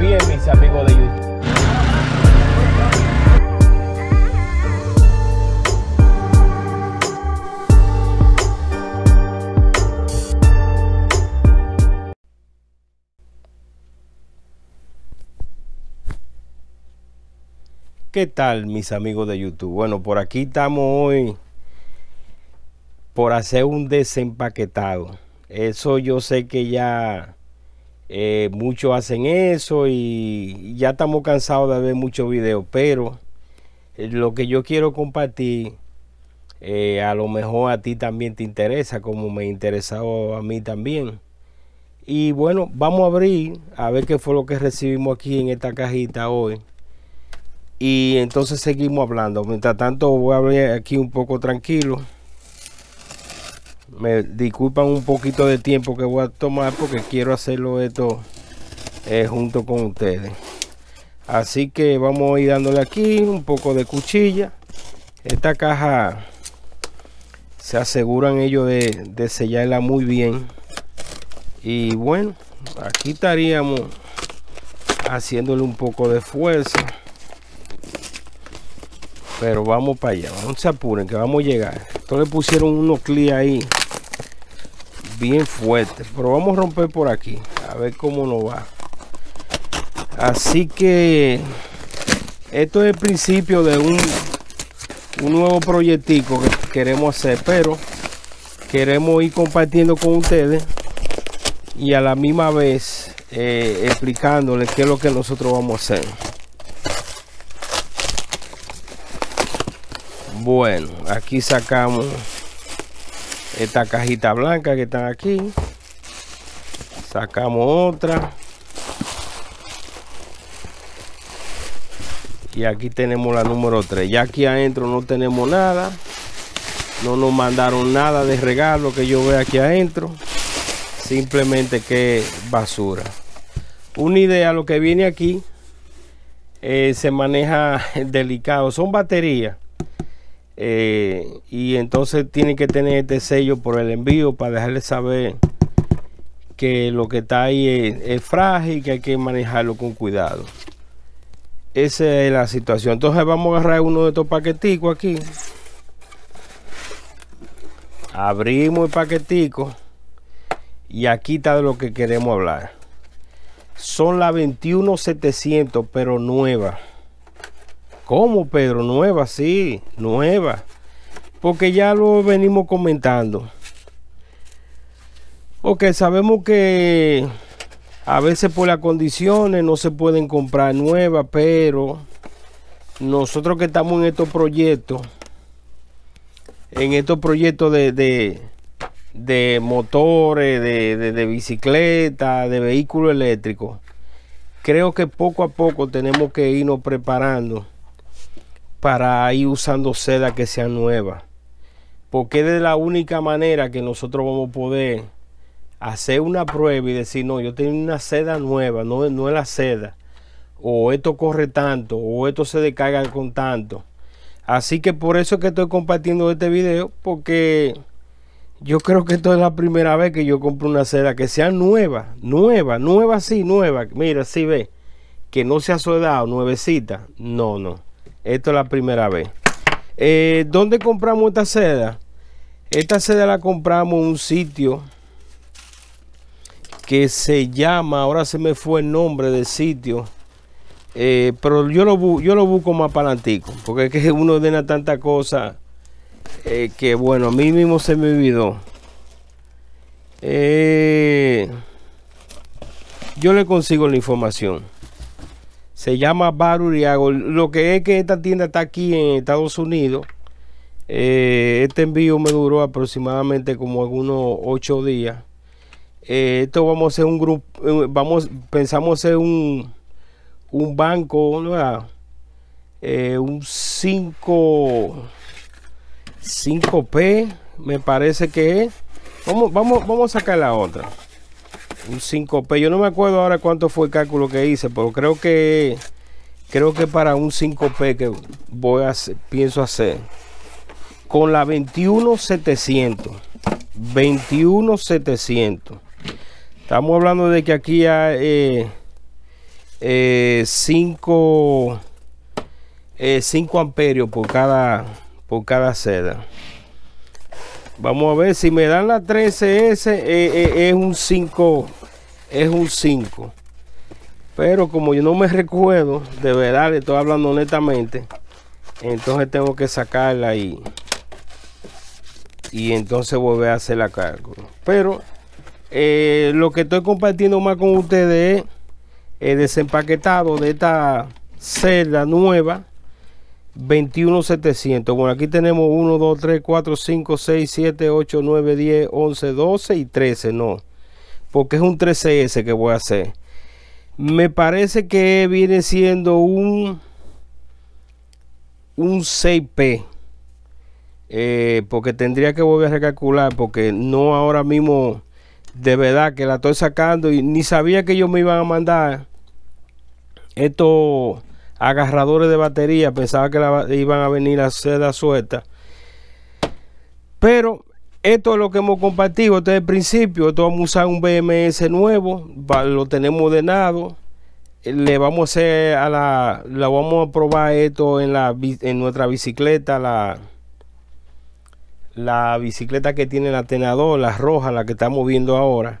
bien mis amigos de YouTube. ¿Qué tal mis amigos de YouTube? Bueno, por aquí estamos hoy por hacer un desempaquetado. Eso yo sé que ya eh, muchos hacen eso y ya estamos cansados de ver muchos videos, pero eh, lo que yo quiero compartir, eh, a lo mejor a ti también te interesa, como me interesaba a mí también. Y bueno, vamos a abrir a ver qué fue lo que recibimos aquí en esta cajita hoy. Y entonces seguimos hablando. Mientras tanto voy a abrir aquí un poco tranquilo me disculpan un poquito de tiempo que voy a tomar porque quiero hacerlo esto eh, junto con ustedes así que vamos a ir dándole aquí un poco de cuchilla esta caja se aseguran ellos de, sellarla muy bien y bueno aquí estaríamos haciéndole un poco de fuerza pero vamos para allá, no se apuren que vamos a llegar. Le pusieron unos clics ahí bien fuerte. Pero vamos a romper por aquí. A ver cómo nos va. Así que esto es el principio de un, un nuevo proyectico que queremos hacer. Pero queremos ir compartiendo con ustedes y a la misma vez explicándole eh, explicándoles qué es lo que nosotros vamos a hacer. Bueno, aquí sacamos esta cajita blanca que está aquí sacamos otra y aquí tenemos la número 3 ya aquí adentro no tenemos nada no nos mandaron nada de regalo que yo vea aquí adentro simplemente que basura una idea lo que viene aquí eh, se maneja delicado son baterías y entonces tiene que tener este sello por el envío para dejarle saber que lo que está ahí es, frágil y que hay que manejarlo con cuidado. Esa es la situación. Entonces vamos a agarrar uno de estos paqueticos aquí. Abrimos el paquetico. Y aquí está de lo que queremos hablar. Son las 21700, pero nuevas. ¿Cómo, Pedro? Nueva, sí, nueva. Porque ya lo venimos comentando. Ok, sabemos que a veces por las condiciones no se pueden comprar nuevas, pero nosotros que estamos en estos proyectos, en estos proyectos de, de, de motores, de, de, de bicicletas, de vehículos eléctricos, creo que poco a poco tenemos que irnos preparando para ir usando seda que sea nueva. Porque es de la única manera que nosotros vamos a poder hacer una prueba y decir, no, yo tengo una seda nueva, no, no es la seda. O esto corre tanto, o esto se descarga con tanto. Así que por eso que estoy compartiendo este video, porque yo creo que esto es la primera vez que yo compro una seda que sea nueva, nueva, nueva, sí, nueva. Mira, si ve, que no se ha suelado, nuevecita. No, no. Esto es la primera vez. Eh, ¿Dónde compramos esta seda? Esta seda la compramos en un sitio que se llama, ahora se me fue el nombre del sitio, eh, pero yo lo, yo lo busco más para porque es que uno ordena tanta cosa eh, que bueno, a mí mismo se me olvidó. yo le consigo la información se llama Baruriago. Lo que es que esta tienda está aquí en Estados Unidos. Eh, este envío me duró aproximadamente como algunos ocho días. Eh, esto vamos a ser un grupo, eh, vamos, pensamos ser un, un banco, ah, un 5, 5P, me parece que es. Vamos, vamos, vamos a sacar la otra un 5P. Yo no me acuerdo ahora cuánto fue el cálculo que hice, pero creo que creo que para un 5P que voy a pienso hacer con la 21700. 21700. Estamos hablando de que aquí hay eh, 5 eh, eh, amperios por cada por cada seda. Vamos a ver si me dan la 13S, eh, eh, es un 5. Es un 5. Pero como yo no me recuerdo, de verdad, le estoy hablando honestamente. Entonces tengo que sacarla ahí. y entonces volver a hacer la cálculo. Pero eh, lo que estoy compartiendo más con ustedes es el desempaquetado de esta celda nueva 21700. Bueno, aquí tenemos 1, 2, 3, 4, 5, 6, 7, 8, 9, 10, 11, 12 y 13. No, porque es un 13S que voy a hacer. Me parece que viene siendo un, un 6P. porque tendría que volver a recalcular. Porque no ahora mismo, de verdad que la estoy sacando y ni sabía que ellos me iban a mandar esto agarradores de batería. Pensaba que iban a venir a seda la suelta. Pero esto es lo que hemos compartido desde el principio. Esto vamos a usar un BMS nuevo. Lo tenemos ordenado. Le vamos a hacer a la. vamos a probar esto en, la, en nuestra bicicleta. La, la bicicleta que tiene el atenador la roja, la que estamos viendo ahora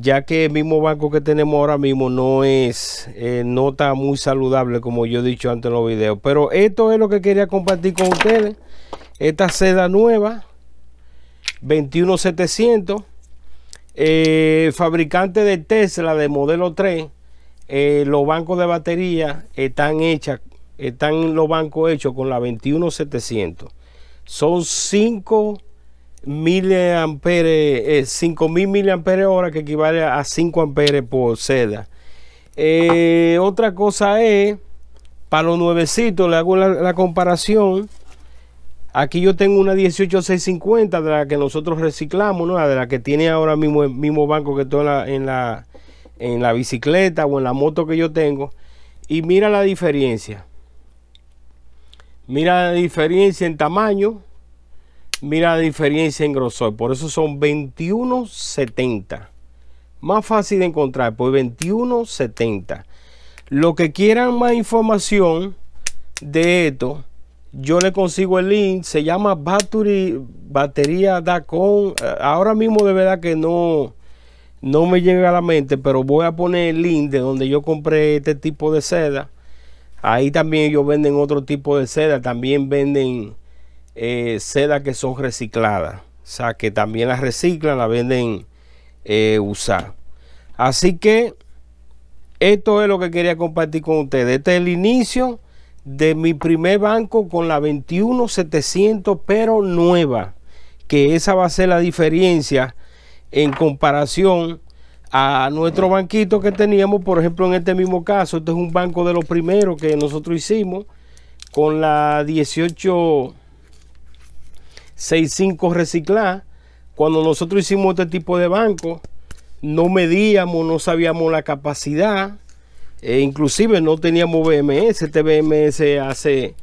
ya que el mismo banco que tenemos ahora mismo no es, eh, no muy saludable, como yo he dicho antes en los videos. Pero esto es lo que quería compartir con ustedes. Esta seda nueva, 21700, eh, fabricante de Tesla de modelo 3. Eh, los bancos de batería están hechas, están los bancos hechos con la 21700. Son cinco eh, mil amperes, 5000 mil hora que equivale a 5 amperes por seda. Eh, otra cosa es, para los nuevecitos, le hago la, comparación. Aquí yo tengo una 18650 de la que nosotros reciclamos, de la que tiene ahora mismo el mismo banco que todo en la, en la, en la bicicleta o en la moto que yo tengo. Y mira la diferencia. Mira la diferencia en tamaño Mira la diferencia en grosor. Por eso son 21.70. Más fácil de encontrar. Pues 21.70. Lo que quieran más información de esto, yo le consigo el link. Se llama Battery, Batería con eh, Ahora mismo de verdad que no, no me llega a la mente. Pero voy a poner el link de donde yo compré este tipo de seda. Ahí también ellos venden otro tipo de seda. También venden eh, seda que son recicladas. O sea, que también las reciclan, la venden eh, usar. Así que esto es lo que quería compartir con ustedes. Este es el inicio de mi primer banco con la 21700, pero nueva. Que esa va a ser la diferencia en comparación a nuestro banquito que teníamos, por ejemplo, en este mismo caso. Este es un banco de los primeros que nosotros hicimos con la 18. 65 reciclar. Cuando nosotros hicimos este tipo de banco, no medíamos, no sabíamos la capacidad, e inclusive no teníamos BMS. Este BMS hace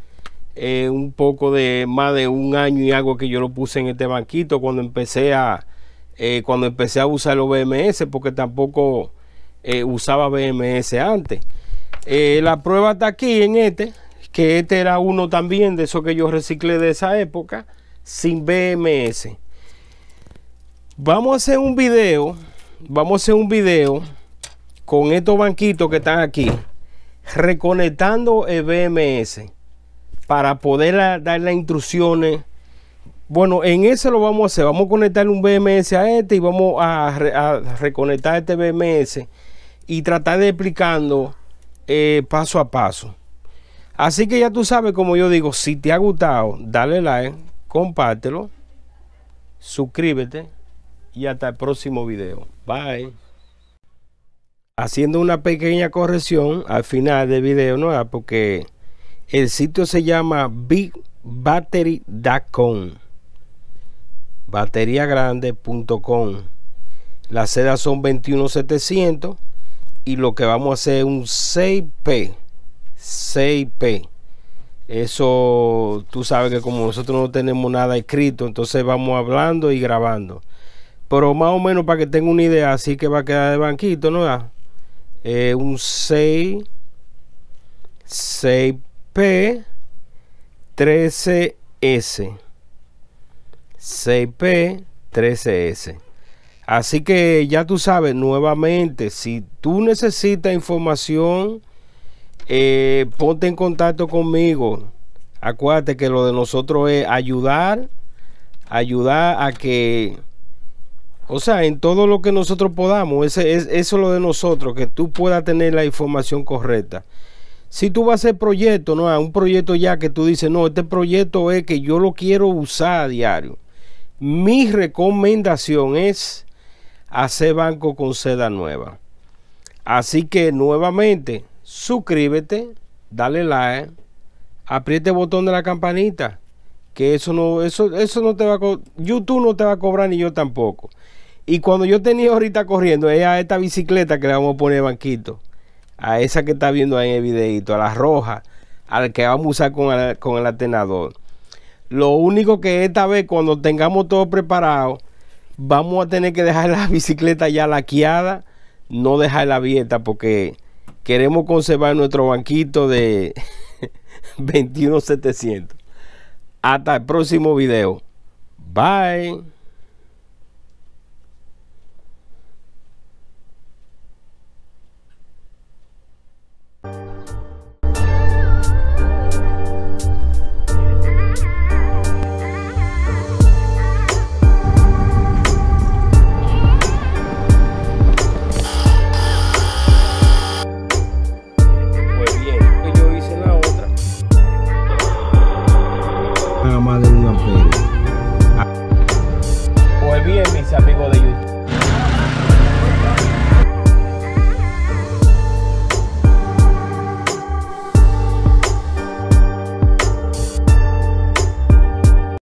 eh, un poco de más de un año y algo que yo lo puse en este banquito cuando empecé a eh, cuando empecé a usar los BMS, porque tampoco eh, usaba BMS antes. la prueba está aquí en este, que este era uno también de esos que yo reciclé de esa época sin BMS. Vamos a hacer un video. Vamos a hacer un video con estos banquitos que están aquí. Reconectando el BMS. Para poder dar las instrucciones. Bueno, en eso lo vamos a hacer. Vamos a conectar un BMS a este y vamos a, reconectar este BMS. Y tratar de explicando eh, paso a paso. Así que ya tú sabes, como yo digo, si te ha gustado, dale like compártelo, suscríbete y hasta el próximo video. Bye. Haciendo una pequeña corrección al final del video, ¿no? Ah, porque el sitio se llama bigbattery.com. Bateriagrande.com. Las sedas son 21700 y lo que vamos a hacer es un 6P. 6P. Eso, tú sabes que como nosotros no tenemos nada escrito, entonces vamos hablando y grabando. Pero más o menos para que tenga una idea, así que va a quedar de banquito, ¿no? Ah, eh, un 6, 6P, 13S. 6P, 13S. Así que ya tú sabes, nuevamente, si tú necesitas información eh, ponte en contacto conmigo. Acuérdate que lo de nosotros es ayudar, ayudar a que, o sea, en todo lo que nosotros podamos, ese, es, eso es lo de nosotros, que tú puedas tener la información correcta. Si tú vas a hacer proyecto, no, a un proyecto ya que tú dices, no, este proyecto es que yo lo quiero usar a diario. Mi recomendación es hacer banco con seda nueva. Así que nuevamente, suscríbete, dale like, apriete el botón de la campanita, que eso no, eso, eso no te va a YouTube no te va a cobrar ni yo tampoco. Y cuando yo tenía ahorita corriendo, ella esta bicicleta que le vamos a poner banquito, a esa que está viendo ahí en el videito, a la roja, al que vamos a usar con el, con Lo único que esta vez, cuando tengamos todo preparado, vamos a tener que dejar la bicicleta ya laqueada, no dejarla abierta, porque queremos conservar nuestro banquito de 21700. Hasta el próximo video. Bye.